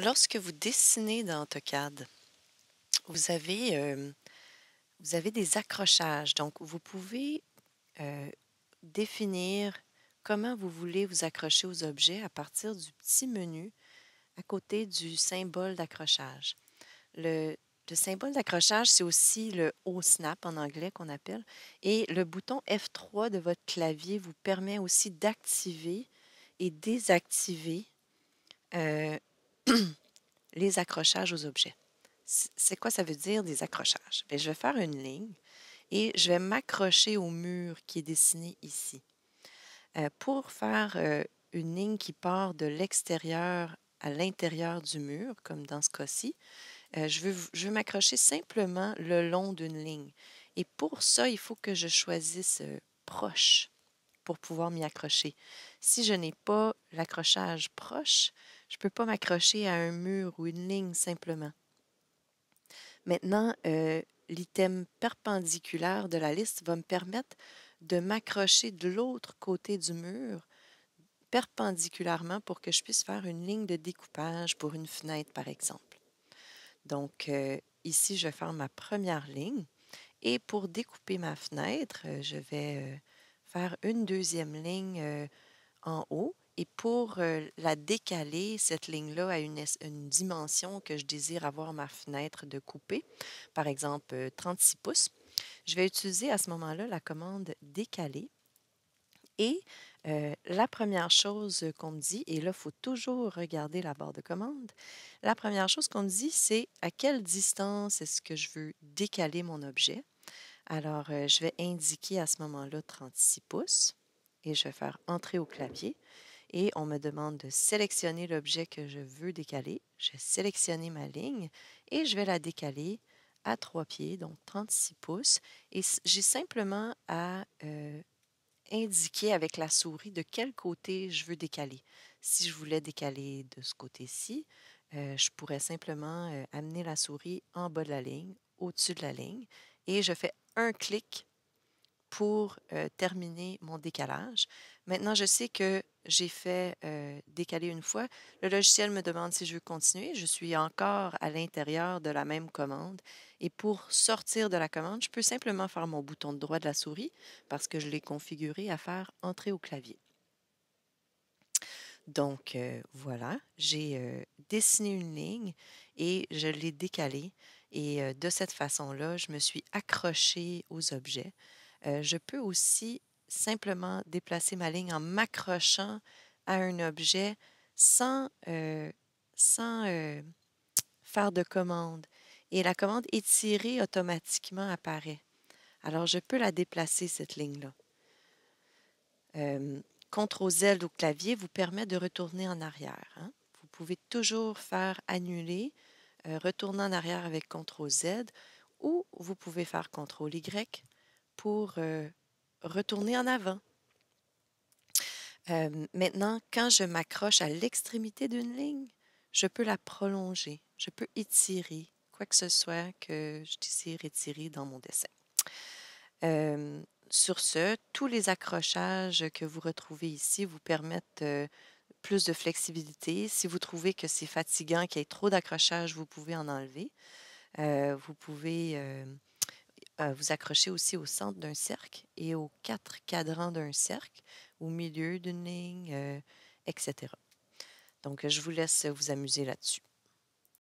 Lorsque vous dessinez dans AutoCAD, vous avez, euh, vous avez des accrochages. Donc, vous pouvez euh, définir comment vous voulez vous accrocher aux objets à partir du petit menu à côté du symbole d'accrochage. Le, symbole d'accrochage, c'est aussi le haut snap en anglais qu'on appelle. Et le bouton F3 de votre clavier vous permet aussi d'activer et désactiver euh, les accrochages aux objets. C'est quoi ça veut dire des accrochages? Ben, je vais faire une ligne et je vais m'accrocher au mur qui est dessiné ici. Euh, pour faire euh, une ligne qui part de l'extérieur à l'intérieur du mur, comme dans ce cas-ci, euh, je veux, je veux m'accrocher simplement le long d'une ligne. Et pour ça, il faut que je choisisse proche pour pouvoir m'y accrocher. Si je n'ai pas l'accrochage proche, je ne peux pas m'accrocher à un mur ou une ligne simplement. Maintenant, euh, l'item perpendiculaire de la liste va me permettre de m'accrocher de l'autre côté du mur perpendiculairement pour que je puisse faire une ligne de découpage pour une fenêtre, par exemple. Donc, euh, ici, je vais faire ma première ligne. Et pour découper ma fenêtre, euh, je vais faire une deuxième ligne en haut et pour la décaler, cette ligne-là a une, une, dimension que je désire avoir ma fenêtre de couper, par exemple 36 pouces. Je vais utiliser à ce moment-là la commande décaler. Et la première chose qu'on me dit, et là, il faut toujours regarder la barre de commande, la première chose qu'on me dit, c'est à quelle distance est-ce que je veux décaler mon objet. Alors, je vais indiquer à ce moment-là 36 pouces et je vais faire entrer au clavier et on me demande de sélectionner l'objet que je veux décaler. Je vais ma ligne et je vais la décaler à trois pieds, donc 36 pouces. Et j'ai simplement à euh, indiquer avec la souris de quel côté je veux décaler. Si je voulais décaler de ce côté-ci, euh, je pourrais simplement euh, amener la souris en bas de la ligne, au-dessus de la ligne, et je fais un clic pour terminer mon décalage. Maintenant, je sais que j'ai fait décaler une fois. Le logiciel me demande si je veux continuer. Je suis encore à l'intérieur de la même commande. Et pour sortir de la commande, je peux simplement faire mon bouton droit de la souris parce que je l'ai configuré à faire entrer au clavier. Donc voilà, j'ai dessiné une ligne et je l'ai décalée. Et de cette façon-là, je me suis accrochée aux objets. Euh, je peux aussi simplement déplacer ma ligne en m'accrochant à un objet sans, euh, sans euh, faire de commande. Et la commande étirer » automatiquement apparaît. Alors, je peux la déplacer, cette ligne-là. CTRL Z au clavier vous permet de retourner en arrière. Hein. Vous pouvez toujours faire annuler, retourner en arrière avec CTRL Z, ou vous pouvez faire CTRL Y pour euh, retourner en avant. Euh, maintenant, quand je m'accroche à l'extrémité d'une ligne, je peux la prolonger, je peux étirer quoi que ce soit que je désire étirer dans mon dessin. Euh, sur ce, tous les accrochages que vous retrouvez ici vous permettent plus de flexibilité. Si vous trouvez que c'est fatigant, qu'il y ait trop d'accrochages, vous pouvez en enlever. vous pouvez euh, vous accrochez aussi au centre d'un cercle et aux quatre cadrans d'un cercle, au milieu d'une ligne, euh, etc. Donc, je vous laisse vous amuser là-dessus.